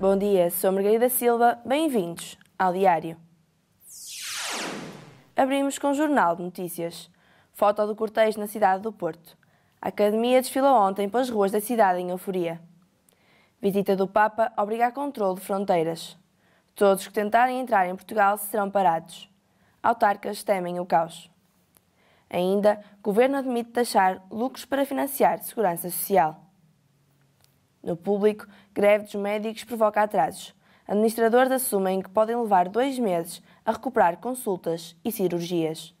Bom dia, sou Margarida Silva, bem-vindos ao Diário. Abrimos com o Jornal de Notícias. Foto do cortejo na cidade do Porto. A Academia desfilou ontem pelas ruas da cidade em euforia. Visita do Papa obriga a controle de fronteiras. Todos que tentarem entrar em Portugal serão parados. Autarcas temem o caos. Ainda, governo admite taxar lucros para financiar segurança social. No público, greve dos médicos provoca atrasos. Administradores assumem que podem levar dois meses a recuperar consultas e cirurgias.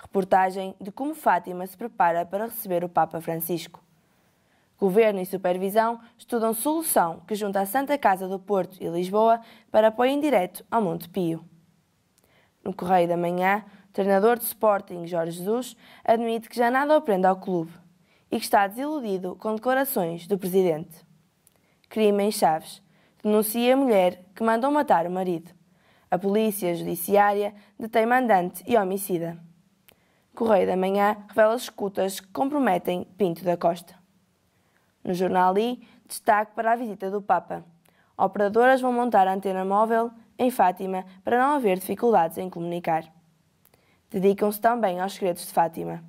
Reportagem de como Fátima se prepara para receber o Papa Francisco. Governo e Supervisão estudam solução que junta a Santa Casa do Porto e Lisboa para apoio indireto ao Monte Pio. No Correio da Manhã, o treinador de Sporting Jorge Jesus admite que já nada aprende ao clube e que está desiludido com declarações do presidente. Crime em Chaves. Denuncia a mulher que mandou matar o marido. A polícia judiciária detém mandante e homicida. Correio da Manhã revela escutas que comprometem Pinto da Costa. No jornal I, destaque para a visita do Papa. Operadoras vão montar antena móvel em Fátima para não haver dificuldades em comunicar. Dedicam-se também aos segredos de Fátima.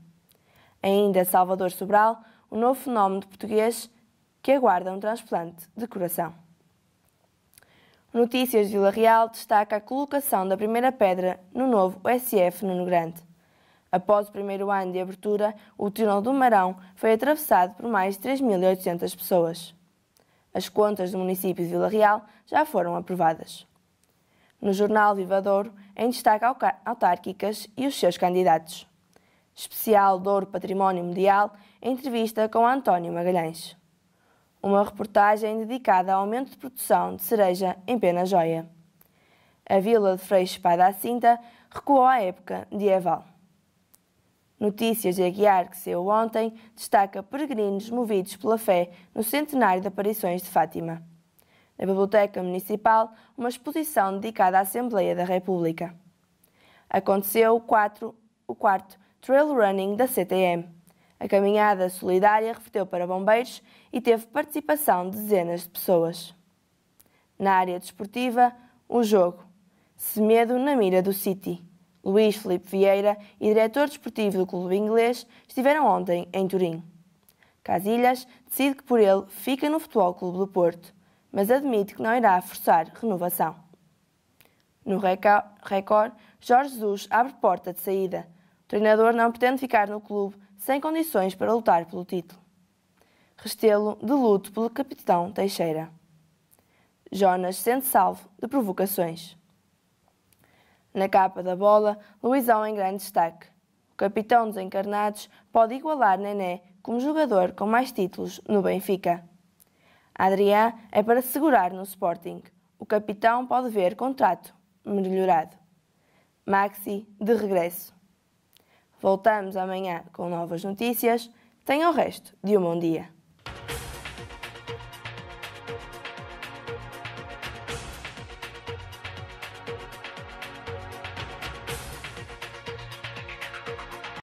Ainda Salvador Sobral, o novo fenómeno de português que aguarda um transplante de coração. Notícias de Vila Real destaca a colocação da primeira pedra no novo OSF Nuno Grande. Após o primeiro ano de abertura, o túnel do Marão foi atravessado por mais de 3.800 pessoas. As contas do município de Vila Real já foram aprovadas. No jornal Vivadouro, em destaque autárquicas e os seus candidatos. Especial Douro Património Mundial, entrevista com António Magalhães uma reportagem dedicada ao aumento de produção de cereja em Pena Joia. A vila de Freixo Espada à Cinta recuou à época medieval. Notícias de Aguiar, que saiu ontem, destaca peregrinos movidos pela fé no centenário de aparições de Fátima. Na Biblioteca Municipal, uma exposição dedicada à Assembleia da República. Aconteceu o, 4, o quarto Trail Running da CTM. A caminhada solidária reverteu para bombeiros e teve participação de dezenas de pessoas. Na área desportiva, o jogo. Semedo na mira do City. Luís Felipe Vieira e diretor desportivo do clube inglês estiveram ontem em Turim. Casilhas decide que por ele fica no Futebol Clube do Porto, mas admite que não irá forçar renovação. No Record, Jorge Jesus abre porta de saída. O treinador não pretende ficar no clube sem condições para lutar pelo título. Restelo de luto pelo capitão Teixeira. Jonas sente salvo de provocações. Na capa da bola, Luizão em grande destaque. O capitão dos encarnados pode igualar Nené como jogador com mais títulos no Benfica. Adrián é para segurar no Sporting. O capitão pode ver contrato melhorado. Maxi de regresso. Voltamos amanhã com novas notícias. Tenha o resto de um bom dia.